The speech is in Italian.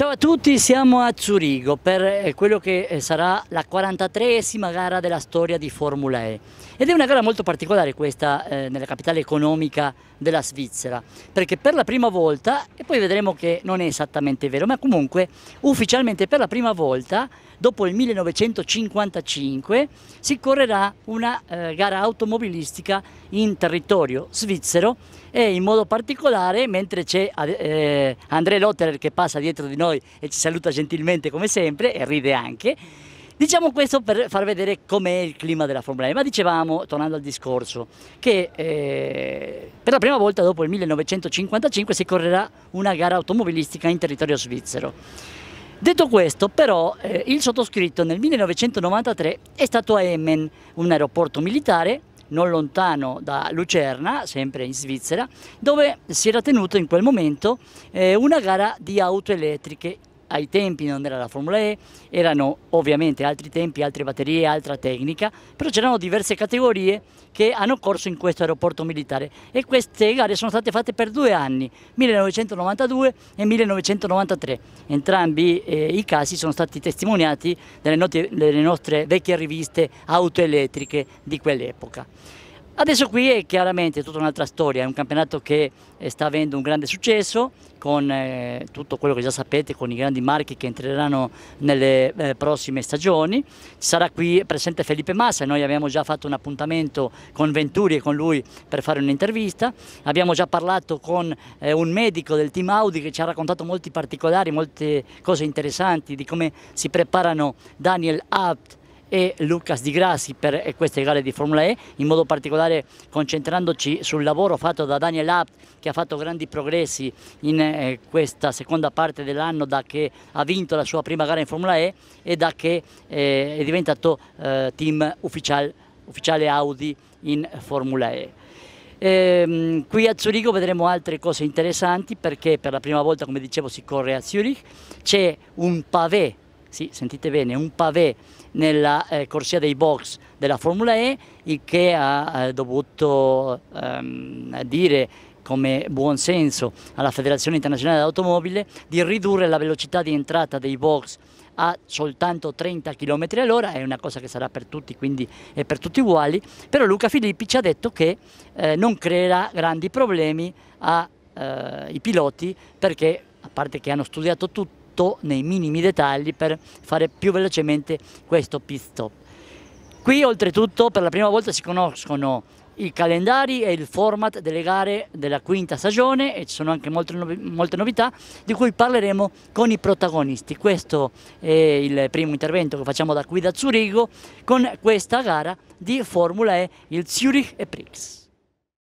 Ciao a tutti, siamo a Zurigo per eh, quello che eh, sarà la 43esima gara della storia di Formula E. Ed è una gara molto particolare questa eh, nella capitale economica della Svizzera, perché per la prima volta, e poi vedremo che non è esattamente vero, ma comunque ufficialmente per la prima volta, dopo il 1955, si correrà una eh, gara automobilistica in territorio svizzero e in modo particolare, mentre c'è eh, André Lotterer che passa dietro di noi noi e ci saluta gentilmente come sempre e ride anche. Diciamo questo per far vedere com'è il clima della Formula E, ma dicevamo, tornando al discorso, che eh, per la prima volta dopo il 1955 si correrà una gara automobilistica in territorio svizzero. Detto questo, però, eh, il sottoscritto nel 1993 è stato a Emmen, un aeroporto militare non lontano da Lucerna, sempre in Svizzera, dove si era tenuto in quel momento eh, una gara di auto elettriche ai tempi non era la Formula E, erano ovviamente altri tempi, altre batterie, altra tecnica, però c'erano diverse categorie che hanno corso in questo aeroporto militare e queste gare sono state fatte per due anni, 1992 e 1993. Entrambi eh, i casi sono stati testimoniati dalle, nostre vecchie riviste auto elettriche di quell'epoca. Adesso qui è chiaramente tutta un'altra storia, è un campionato che eh, sta avendo un grande successo con eh, tutto quello che già sapete, con i grandi marchi che entreranno nelle eh, prossime stagioni. sarà qui presente Felipe Massa, noi abbiamo già fatto un appuntamento con Venturi e con lui per fare un'intervista. Abbiamo già parlato con un medico del team Audi che ci ha raccontato molti particolari, molte cose interessanti di come si preparano Daniel Abt e Lucas Di Grassi per queste gare di Formula E, in modo particolare concentrandoci sul lavoro fatto da Daniel Abt che ha fatto grandi progressi in eh, questa seconda parte dell'anno da che ha vinto la sua prima gara in Formula E e da che eh, è diventato eh, team ufficiale, ufficiale Audi in Formula E. Ehm, qui a Zurigo vedremo altre cose interessanti perché per la prima volta, come dicevo, si corre a Zurich, c'è un pavé sì, sentite bene, un pavé nella eh, corsia dei box della Formula E, il che ha eh, dovuto ehm, dire come buon senso alla Federazione Internazionale dell'Automobile di ridurre la velocità di entrata dei box a soltanto 30 km all'ora, è una cosa che sarà per tutti, quindi è per tutti uguali, però Luca Filippi ci ha detto che eh, non creerà grandi problemi ai eh, piloti perché, a parte che hanno studiato tutto, tutto nei minimi dettagli per fare più velocemente questo pit stop. Qui oltretutto per la prima volta si conoscono i calendari e il format delle gare della quinta stagione e ci sono anche molte, molte novità di cui parleremo con i protagonisti. Questo è il primo intervento che facciamo da qui da Zurigo con questa gara di Formula E, il Zurich E-Prix.